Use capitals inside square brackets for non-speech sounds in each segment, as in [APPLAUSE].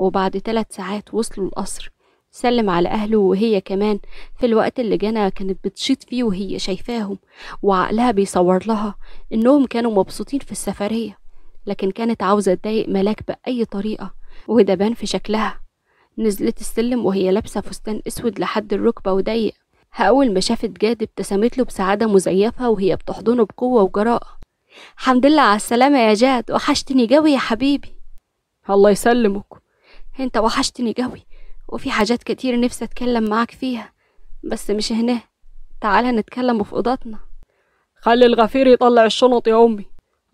وبعد ثلاث ساعات وصلوا القصر سلم على أهله وهي كمان في الوقت اللي جانا كانت بتشيط فيه وهي شايفاهم وعقلها بيصور لها إنهم كانوا مبسوطين في السفرية لكن كانت عاوزة تضايق ملاك بأي طريقة وده بان في شكلها نزلت السلم وهي لابسة فستان أسود لحد الركبة وضيق أول ما شافت جاد ابتسمت له بسعادة مزيفة وهي بتحضنه بقوة وجراءة الحمد لله على السلامة يا جاد وحشتني جوي يا حبيبي الله يسلمك انت وحشتني قوي وفي حاجات كتير نفسي اتكلم معاك فيها بس مش هنا تعالى نتكلم في اوضتنا خلي الغفير يطلع الشنط يا امي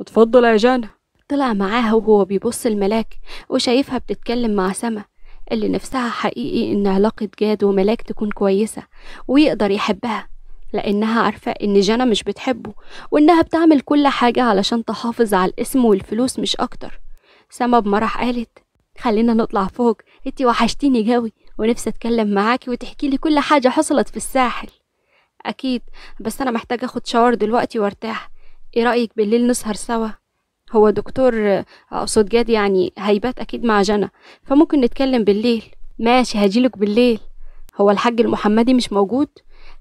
اتفضل يا جانا طلع معاها وهو بيبص الملاك وشايفها بتتكلم مع سما اللي نفسها حقيقي ان علاقة جاد وملاك تكون كويسة ويقدر يحبها لأنها عارفة إن جانا مش بتحبه وإنها بتعمل كل حاجة علشان تحافظ على الاسم والفلوس مش أكتر سما بمرح قالت خلينا نطلع فوق انتي وحشتيني قوي ونفسي اتكلم معاكي وتحكي لي كل حاجه حصلت في الساحل اكيد بس انا محتاجه اخد شاور دلوقتي وارتاح ايه رايك بالليل نسهر سوا هو دكتور اقصد جاد يعني هيبات اكيد مع جنى فممكن نتكلم بالليل ماشي هجيلك بالليل هو الحاج المحمدي مش موجود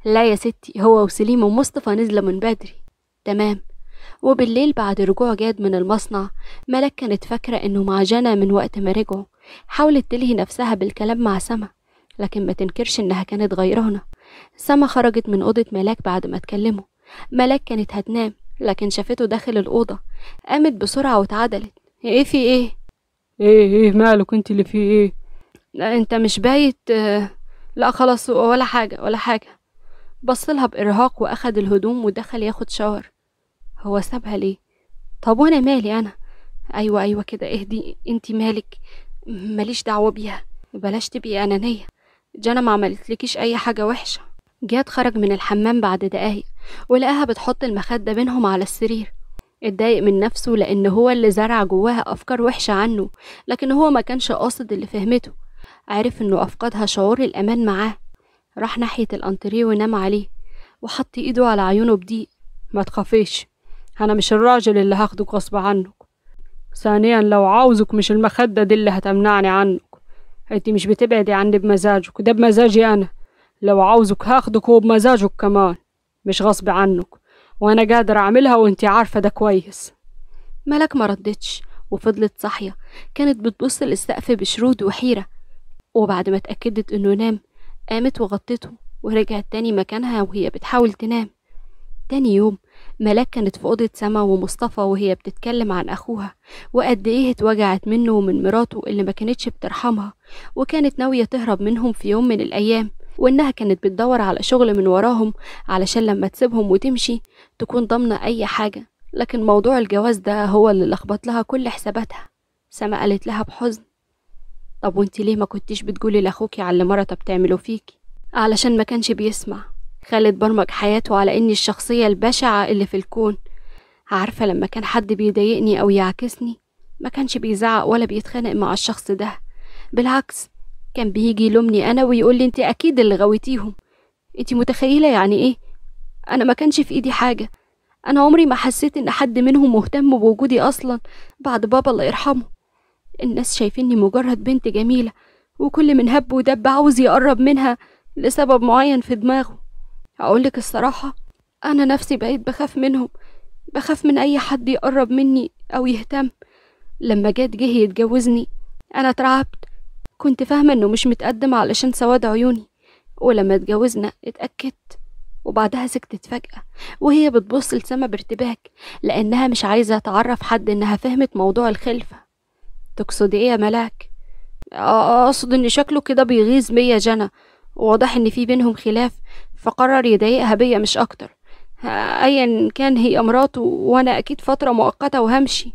لا يا ستي هو وسليم ومصطفى نزلوا من بدري تمام وبالليل بعد رجوع جاد من المصنع ملك كانت فاكرة إنه مع جنى من وقت ما رجعوا حاولت تلهي نفسها بالكلام مع سما لكن ما تنكرش إنها كانت غيرانة سما خرجت من أوضة ملاك بعد ما اتكلموا ملاك كانت هتنام لكن شافته داخل الأوضة قامت بسرعة واتعدلت ايه في ايه؟ ايه ايه مالك انت اللي في ايه؟ لا انت مش بايت اه لا خلاص ولا حاجة ولا حاجة بصلها بإرهاق وأخد الهدوم ودخل ياخد شاور هو سابها ليه طب وانا مالي انا ايوه ايوه كده اهدي انت مالك ماليش دعوه بيها بلاش تبقي انانيه جانا ما عملتلكيش اي حاجه وحشه جاد خرج من الحمام بعد دقايق ولقاها بتحط المخده بينهم على السرير اتضايق من نفسه لان هو اللي زرع جواها افكار وحشه عنه لكن هو ما كانش قاصد اللي فهمته عرف انه افقدها شعور الامان معاه راح ناحيه الانتريه ونام عليه وحط ايده على عيونه بضيق ما تخافيش أنا مش الراجل اللي هاخدك غصب عنك ثانيا لو عاوزك مش المخدة دي اللي هتمنعني عنك انتي مش بتبعدي عني بمزاجك ده بمزاجي أنا لو عاوزك هاخدك وبمزاجك كمان مش غصب عنك وأنا قادر أعملها وانتي عارفة ده كويس ملك ما ردتش وفضلت صاحية كانت بتبص للسقف بشرود وحيرة وبعد ما اتأكدت إنه نام قامت وغطته ورجعت تاني مكانها وهي بتحاول تنام تاني يوم ملاك كانت في أوضة سما ومصطفى وهي بتتكلم عن أخوها وقد إيه اتوجعت منه ومن مراته اللي ما كانتش بترحمها وكانت ناوية تهرب منهم في يوم من الأيام وإنها كانت بتدور على شغل من وراهم علشان لما تسيبهم وتمشي تكون ضامنة أي حاجة لكن موضوع الجواز ده هو اللي لخبط لها كل حساباتها سما قالت لها بحزن طب وانتي ليه ما كنتيش بتقولي لاخوكي على اللي مراته بتعمله فيكي علشان ما كانش بيسمع خالد برمج حياته على إني الشخصية البشعة اللي في الكون عارفة لما كان حد بيضايقني أو يعكسني ما كانش بيزعق ولا بيتخانق مع الشخص ده بالعكس كان بيجي يلومني أنا ويقول لي أنت أكيد اللي غويتيهم أنت متخيلة يعني إيه؟ أنا ما كانش في إيدي حاجة أنا عمري ما حسيت إن حد منهم مهتم بوجودي أصلا بعد بابا الله يرحمه الناس شايفيني مجرد بنت جميلة وكل من هب ودب عاوز يقرب منها لسبب معين في دماغه أقولك الصراحة أنا نفسي بقيت بخاف منهم بخاف من أي حد يقرب مني أو يهتم لما جاد جه يتجوزني أنا اترعبت كنت فاهمة إنه مش متقدم علشان سواد عيوني ولما اتجوزنا اتأكدت وبعدها سكتت فجأة وهي بتبص لسما بارتباك لأنها مش عايزة تعرف حد إنها فهمت موضوع الخلفة تقصدي إيه يا ملاك؟ آه، آه، أقصد إن شكله كده بيغيظ بيا جنى وواضح إن في بينهم خلاف فقرر يضايقها بيا مش أكتر أيا كان هي مراته وأنا أكيد فترة مؤقتة وهمشي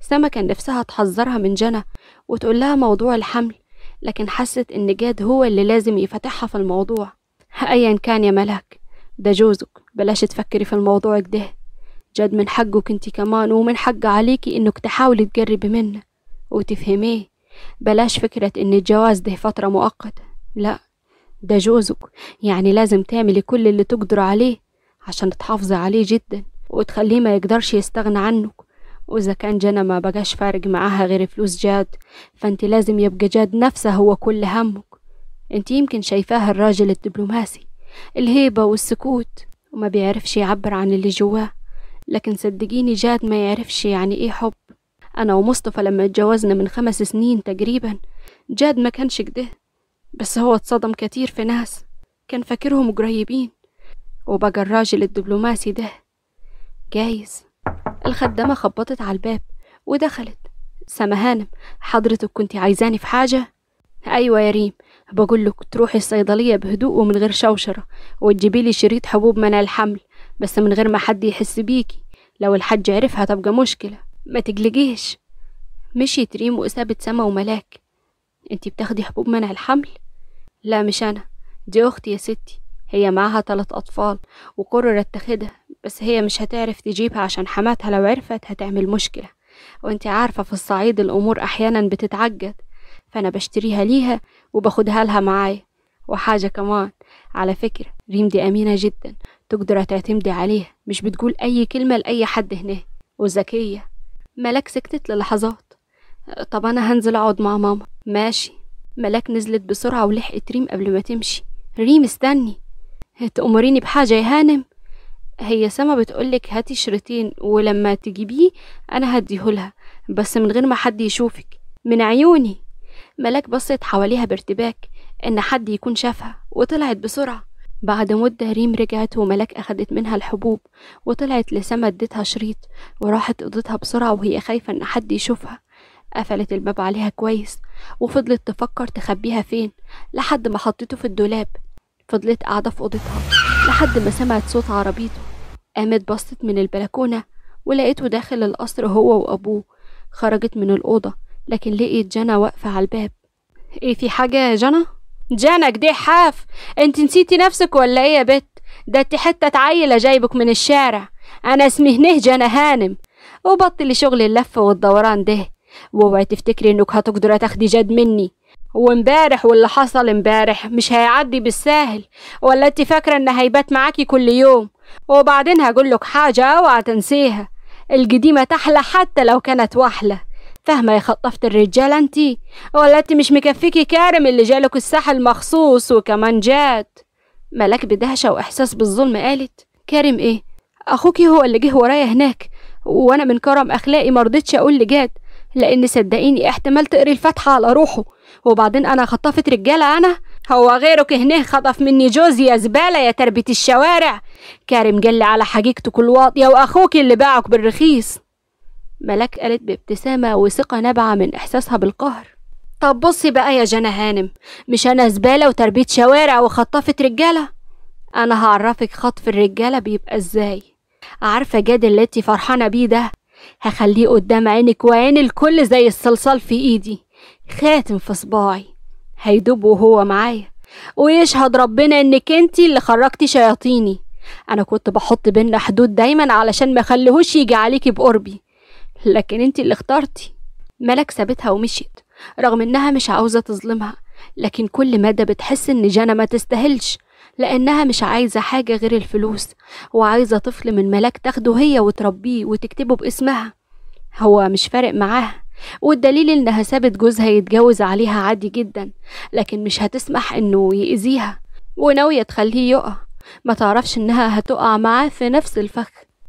سما كان نفسها تحذرها من جنى وتقولها موضوع الحمل لكن حست إن جاد هو اللي لازم يفتحها في الموضوع [LAUGHS] أيا كان يا ملاك ده جوزك بلاش تفكري في الموضوع ده جاد من حقك انت كمان ومن حق عليكي انك تحاولي تجربي منه وتفهميه بلاش فكرة ان الجواز ده فترة مؤقتة لا ده جوزك يعني لازم تعملي كل اللي تقدر عليه عشان تحافظي عليه جدا وتخليه ما يقدرش يستغنى عنك وإذا كان جنى ما بقاش فارق معاها غير فلوس جاد فأنت لازم يبقى جاد نفسه هو كل همك أنت يمكن شايفاه الراجل الدبلوماسي الهيبة والسكوت وما بيعرفش يعبر عن اللي جواه لكن صدقيني جاد ما يعرفش يعني إيه حب أنا ومصطفى لما اتجوزنا من خمس سنين تقريبا جاد ما كانش كده بس هو اتصدم كتير في ناس كان فاكرهم قريبين وبقى الراجل الدبلوماسي ده جايز الخدامة خبطت على الباب ودخلت سما هانم حضرتك كنت عايزاني في حاجة؟ أيوة يا ريم بقولك تروحي الصيدلية بهدوء ومن غير شوشرة وتجيبيلي شريط حبوب منع الحمل بس من غير ما حد يحس بيكي لو الحج عرفها تبقى مشكلة ما تقلقيش مشيت ريم وسابت سما وملاك انتي بتاخدي حبوب منع الحمل؟ لا مش أنا دي أختي يا ستي هي معاها تلات أطفال وقرر اتخذها بس هي مش هتعرف تجيبها عشان حماتها لو عرفت هتعمل مشكلة وانت عارفة في الصعيد الأمور أحيانا بتتعجل فأنا بشتريها ليها وباخدها لها معايا وحاجة كمان على فكرة ريم دي أمينة جدا تقدر تعتمدي عليها مش بتقول أي كلمة لأي حد هناك وذكية ملاك سكتت للحظات طب أنا هنزل أقعد مع ماما ماشي ملاك نزلت بسرعة ولحقت ريم قبل ما تمشي ريم استني تأمريني بحاجة يا هانم هي سما بتقولك هاتي شريطين ولما تجيبيه أنا هديهولها بس من غير ما حد يشوفك من عيوني ملاك بصت حواليها بارتباك إن حد يكون شافها وطلعت بسرعة بعد مدة ريم رجعت وملاك أخدت منها الحبوب وطلعت لسما اديتها شريط وراحت أوضتها بسرعة وهي خايفة إن حد يشوفها قفلت الباب عليها كويس وفضلت تفكر تخبيها فين لحد ما حطيته في الدولاب فضلت قاعدة في أوضتها لحد ما سمعت صوت عربيته قامت بصت من البلكونة ولقيته داخل القصر هو وأبوه خرجت من الأوضة لكن لقيت جانا واقفة على الباب ايه في حاجة يا جانا؟ جانا كده حاف انت نسيتي نفسك ولا ايه يا بت؟ ده انت حتة عيلة جايبك من الشارع انا اسمي هنه جانا هانم وبطلي شغل اللف والدوران ده واوعي تفتكري انك هتقدري تاخدي جد مني وامبارح واللي حصل امبارح مش هيعدي بالساهل ولا انت فاكره ان هيبات معاكي كل يوم وبعدين هقولك حاجه اوعى تنسيها القديمه تحلى حتى لو كانت واحله فاهمه يا خطفت الرجاله انتي ولا انت مش مكفيكي كارم اللي جالك الساحل مخصوص وكمان جات ملاك بدهشه واحساس بالظلم قالت كارم ايه اخوكي هو اللي جه ورايا هناك وانا من كرم اخلاقي مرضتش اقول لجات لان صدقيني احتمال تقري الفاتحه على روحه وبعدين انا خطفت رجاله انا هو غيرك هناه خطف مني جوزي يا زباله يا تربيه الشوارع كارم جل على حقيقتك كل واطيه واخوك اللي باعك بالرخيص ملاك قالت بابتسامه وثقه نابعه من احساسها بالقهر طب بصي بقى يا جنى هانم مش انا زباله وتربيه شوارع وخطفت رجاله انا هعرفك خطف الرجاله بيبقى ازاي عارفه جاد اللي انتي فرحانه بيه ده هخليه قدام عينك وعين الكل زي الصلصال في ايدي خاتم في صباعي هيدوب وهو معايا ويشهد ربنا انك انتي اللي خرجتي شياطيني انا كنت بحط بينا حدود دايما علشان ما خليهوش يجي عليكي بقربي لكن انتي اللي اخترتي ملك سابتها ومشيت رغم انها مش عاوزه تظلمها لكن كل مدى بتحس إن جانا ما تستاهلش لأنها مش عايزة حاجة غير الفلوس وعايزة طفل من ملاك تاخده هي وتربيه وتكتبه باسمها هو مش فارق معاها والدليل إنها سابت جوزها يتجوز عليها عادي جدا لكن مش هتسمح إنه يأذيها وناوية تخليه يقع ما تعرفش إنها هتقع معاه في نفس الفخ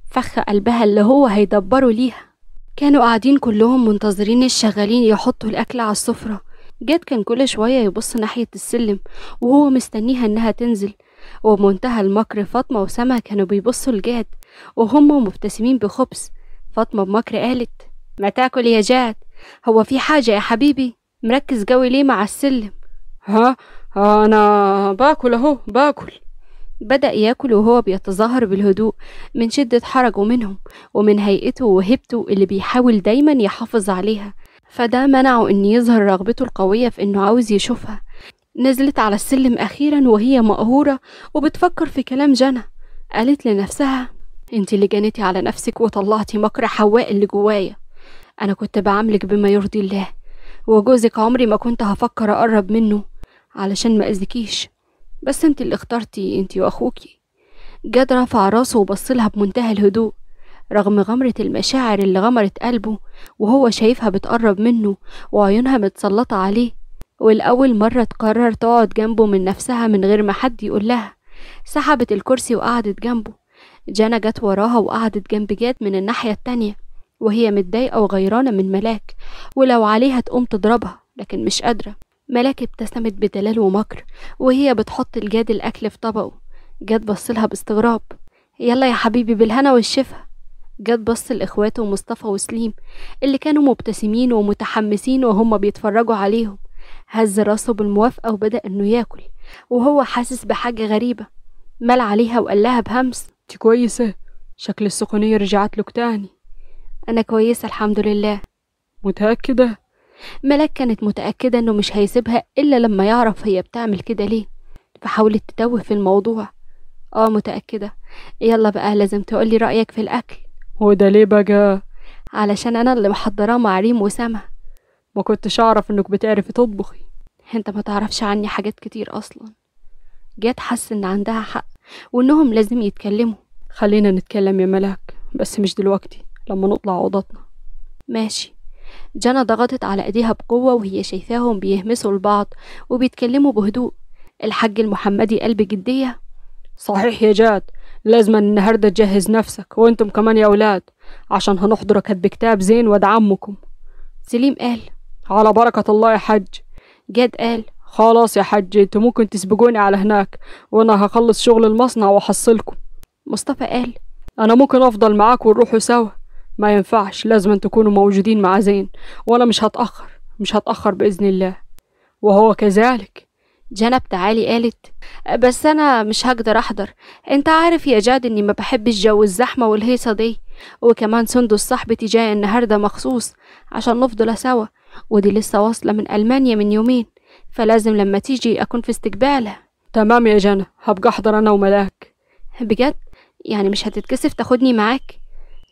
فخ قلبها اللي هو هيدبره ليها كانوا قاعدين كلهم منتظرين الشغالين يحطوا الأكل على السفرة جاد كان كل شوية يبص ناحية السلم وهو مستنيها إنها تنزل وبمنتهى المكر فاطمة وسما كانوا بيبصوا لجاد وهم مبتسمين بخبز فاطمة بمكر قالت ما تاكل يا جاد هو في حاجة يا حبيبي مركز جوي ليه مع السلم ها آه، أنا باكل أهو باكل بدأ ياكل وهو بيتظاهر بالهدوء من شدة حرجه منهم ومن هيئته وهيبته اللي بيحاول دايما يحافظ عليها فده منعه إن يظهر رغبته القوية في إنه عاوز يشوفها نزلت على السلم أخيرا وهي مقهورة وبتفكر في كلام جنى قالت لنفسها انت اللي جنتي على نفسك وطلعتي مكر حواء اللي جوايا أنا كنت بعاملك بما يرضي الله وجوزك عمري ما كنت هفكر أقرب منه علشان ما أذكيش بس انت اللي اخترتي انت وأخوكي جاد رفع راسه وبصلها بمنتهى الهدوء رغم غمرة المشاعر اللي غمرت قلبه وهو شايفها بتقرب منه وعيونها متسلطة عليه والأول مرة تقرر تقعد جنبه من نفسها من غير ما حد يقول لها سحبت الكرسي وقعدت جنبه جانا جت وراها وقعدت جنب جاد من الناحية التانية وهي متضايقة وغيرانة من ملاك ولو عليها تقوم تضربها لكن مش قادرة ملاك ابتسمت بدلال ومكر وهي بتحط لجاد الأكل في طبقه جاد بصلها باستغراب يلا يا حبيبي بالهنا والشفا جت بص لإخواته مصطفى وسليم اللي كانوا مبتسمين ومتحمسين وهم بيتفرجوا عليهم هز راسه بالموافقة وبدأ إنه ياكل وهو حاسس بحاجة غريبة مال عليها وقال لها بهمس انت كويسة شكل السخونية رجعت لك تاني أنا كويسة الحمد لله متأكدة؟ ملاك كانت متأكدة إنه مش هيسيبها إلا لما يعرف هي بتعمل كده ليه فحاولت تتوه في الموضوع آه متأكدة يلا بقى لازم تقولي رأيك في الأكل وده ليه بقى علشان انا اللي محضراه مع ريم وسامة ما كنتش اعرف انك بتعرفي تطبخي انت ما تعرفش عني حاجات كتير اصلا جات حس ان عندها حق وانهم لازم يتكلموا خلينا نتكلم يا ملاك بس مش دلوقتي لما نطلع اوضتنا ماشي جانا ضغطت على ايديها بقوه وهي شايفاهم بيهمسوا لبعض وبيتكلموا بهدوء الحاج المحمدي قال بجديه صحيح يا جاد لازم النهاردة تجهز نفسك وانتم كمان يا أولاد عشان هنحضر كتب كتاب زين واد عمكم سليم قال على بركة الله يا حج جاد قال خلاص يا حج انتوا ممكن تسبقوني على هناك وانا هخلص شغل المصنع واحصلكم مصطفى قال انا ممكن افضل معاك ونروحوا سوا ما ينفعش لازم أن تكونوا موجودين مع زين وانا مش هتأخر مش هتأخر بإذن الله وهو كذلك جنب تعالي قالت بس أنا مش هقدر أحضر أنت عارف يا جاد إني ما بحبش جو الزحمة والهيصة دي وكمان سندس صاحبتي جاية النهاردة مخصوص عشان نفضل سوا ودي لسه واصلة من ألمانيا من يومين فلازم لما تيجي أكون في استقبالها تمام يا جنى هبقى أحضر أنا وملاك بجد يعني مش هتتكسف تاخدني معاك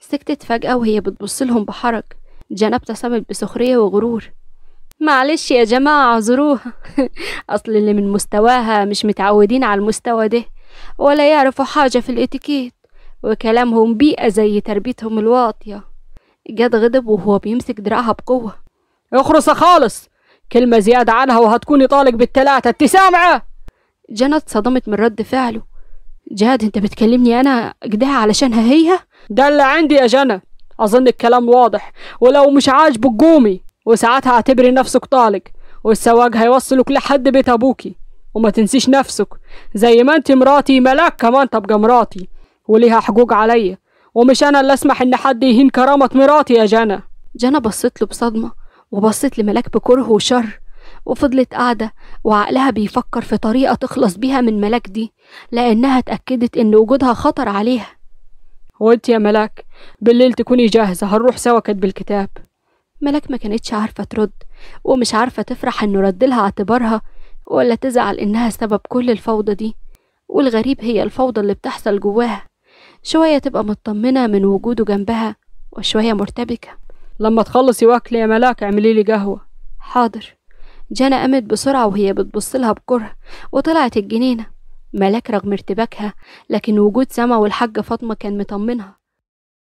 سكتت فجأة وهي بتبص لهم بحرج جنى ابتسمت بسخرية وغرور معلش يا جماعة اعذروها [LAUGHS] أصل اللي من مستواها مش متعودين على المستوى ده ولا يعرفوا حاجة في الاتيكيت وكلامهم بيئة زي تربيتهم الواطية جاد غضب وهو بيمسك دراعها بقوة اخرس خالص كلمة زيادة عنها وهتكوني طالق بالتلاتة انت سامعة جنت اتصدمت من رد فعله جاد انت بتكلمني انا اجدها علشانها هي ده اللي عندي يا جنى اظن الكلام واضح ولو مش عاجبك قومي وساعتها اعتبري نفسك طالق والسواق هيوصلك لحد بيت ابوكي وما تنسيش نفسك زي ما انت مراتي ملاك كمان تبقى مراتي وليها حقوق عليا ومش انا اللي اسمح ان حد يهين كرامة مراتي يا جنى جنى بصت له بصدمة وبصت لملاك بكره وشر وفضلت قاعدة وعقلها بيفكر في طريقة تخلص بيها من ملاك دي لأنها اتأكدت إن وجودها خطر عليها وانت يا ملاك بالليل تكوني جاهزة هنروح سوا كاتب الكتاب ملاك ما كانتش عارفة ترد ومش عارفة تفرح إنه ردلها اعتبارها ولا تزعل إنها سبب كل الفوضى دي والغريب هي الفوضى اللي بتحصل جواها شوية تبقى مطمنة من وجوده جنبها وشوية مرتبكة لما تخلصي واكل يا ملاك اعملي لي قهوة حاضر جانا قامت بسرعة وهي بتبصلها بكره وطلعت الجنينة ملاك رغم ارتباكها لكن وجود سما والحاجة فاطمة كان مطمنها